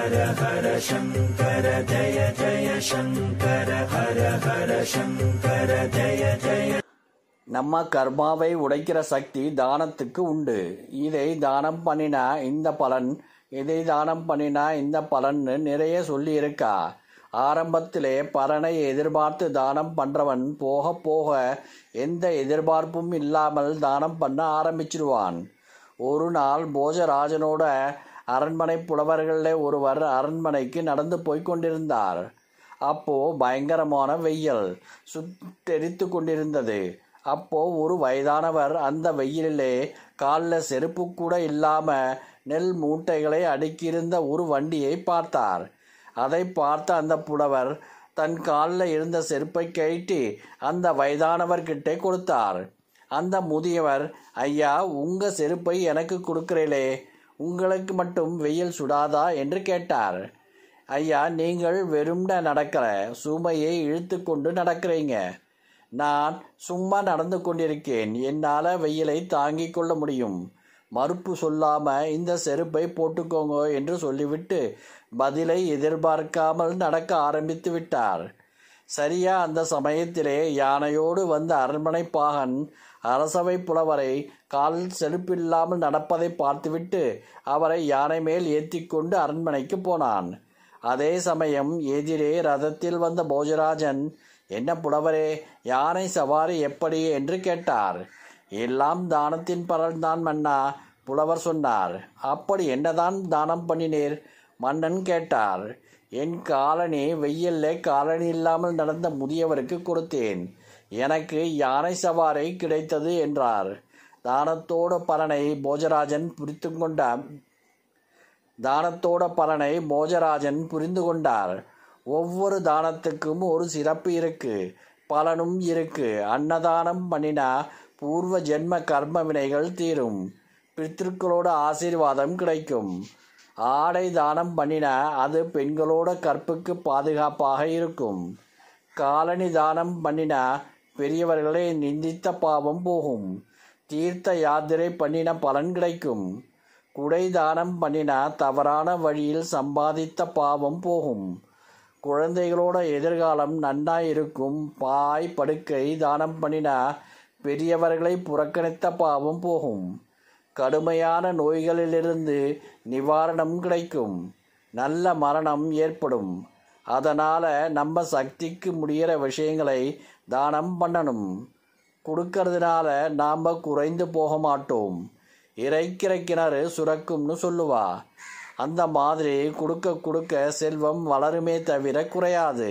ஹர ஹர சங்கர ஜய ஜய சங்கர ஹர ஹர சங்கர ஜய ஜய நம்ம கர்மாவை உடைக்கிற சக்தி தானத்துக்கு உண்டு இதை தானம் பண்ணினா இந்த பலன் இதை தானம் பண்ணினா இந்த பலன்னு நிறைய சொல்லியிருக்கா ஆரம்பத்திலே பலனை எதிர்பார்த்து தானம் பண்றவன் போக போக எந்த எதிர்பார்ப்பும் இல்லாமல் தானம் பண்ண ஆரம்பிச்சிருவான் ஒரு நாள் போஜராஜனோட அரண்மனை புலவர்களில் ஒருவர் அரண்மனைக்கு நடந்து போய்கொண்டிருந்தார் அப்போ பயங்கரமான வெயில் சுத்தெரித்து கொண்டிருந்தது அப்போ ஒரு வயதானவர் அந்த வெயிலிலே காலில் செருப்பு கூட இல்லாம நெல் மூட்டைகளை அடுக்கியிருந்த ஒரு வண்டியை பார்த்தார் அதை பார்த்த அந்த புலவர் தன் காலில் இருந்த செருப்பை கேட்டு அந்த வயதானவர்கிட்டே கொடுத்தார் அந்த முதியவர் ஐயா உங்கள் செருப்பை எனக்கு கொடுக்குறீங்களே உங்களுக்கு மட்டும் வெயில் சுடாதா என்று கேட்டார் ஐயா நீங்கள் வெறும்ன நடக்கிற சுமையை இழுத்து கொண்டு நடக்கிறீங்க நான் சும்மா நடந்து கொண்டிருக்கேன் என்னால் வெயிலை தாங்கிக் கொள்ள முடியும் மறுப்பு சொல்லாமல் இந்த செருப்பை போட்டுக்கோங்க என்று சொல்லிவிட்டு பதிலை எதிர்பார்க்காமல் நடக்க ஆரம்பித்து விட்டார் சரியா அந்த சமயத்திலே யானையோடு வந்த அரண்மனை பாகன் அரசவை புலவரை கால் செழுப்பில்லாமல் நடப்பதை பார்த்துவிட்டு அவரை யானை மேல் ஏற்றி கொண்டு அரண்மனைக்கு போனான் அதே சமயம் எதிரே ரதத்தில் வந்த போஜராஜன் என்ன புலவரே யானை சவாரி எப்படி என்று கேட்டார் எல்லாம் தானத்தின் பரல்தான் மன்னா புலவர் சொன்னார் அப்படி என்னதான் தானம் பண்ணினீர் மன்னன் கேட்டார் என் காலனி வெயில்ல காலனி இல்லாமல் நடந்த முதியவருக்கு கொடுத்தேன் எனக்கு யானை சவாரி கிடைத்தது என்றார் தானத்தோட பலனை போஜராஜன் புரித்து கொண்டார் தானத்தோட பலனை போஜராஜன் புரிந்து கொண்டார் ஒவ்வொரு தானத்துக்கும் ஒரு சிறப்பு இருக்கு பலனும் இருக்கு அன்னதானம் பண்ணினா பூர்வ ஜென்ம கர்ம வினைகள் தீரும் பித்திருக்களோட ஆசீர்வாதம் கிடைக்கும் ஆடை தானம் பண்ணினா அது பெண்களோட கற்புக்கு பாதுகாப்பாக இருக்கும் காலனி தானம் பண்ணினா பெரியவர்களை நிந்தித்த பாவம் போகும் தீர்த்த யாத்திரை பண்ணின பலன் கிடைக்கும் குடை தானம் பண்ணினா தவறான வழியில் சம்பாதித்த பாவம் போகும் குழந்தைகளோட எதிர்காலம் நன்னாய் இருக்கும் பாய் படுக்கை தானம் பண்ணினா பெரியவர்களை புறக்கணித்த பாவம் போகும் கடுமையான நோய்களிலிருந்து நிவாரணம் கிடைக்கும் நல்ல மரணம் ஏற்படும் அதனால் நம்ம சக்திக்கு முடிகிற விஷயங்களை தானம் பண்ணணும் கொடுக்கறதுனால நாம் குறைந்து போக மாட்டோம் இறைக்கிற கிணறு சுரக்கும்னு சொல்லுவா அந்த மாதிரி கொடுக்க கொடுக்க செல்வம் வளருமே தவிர குறையாது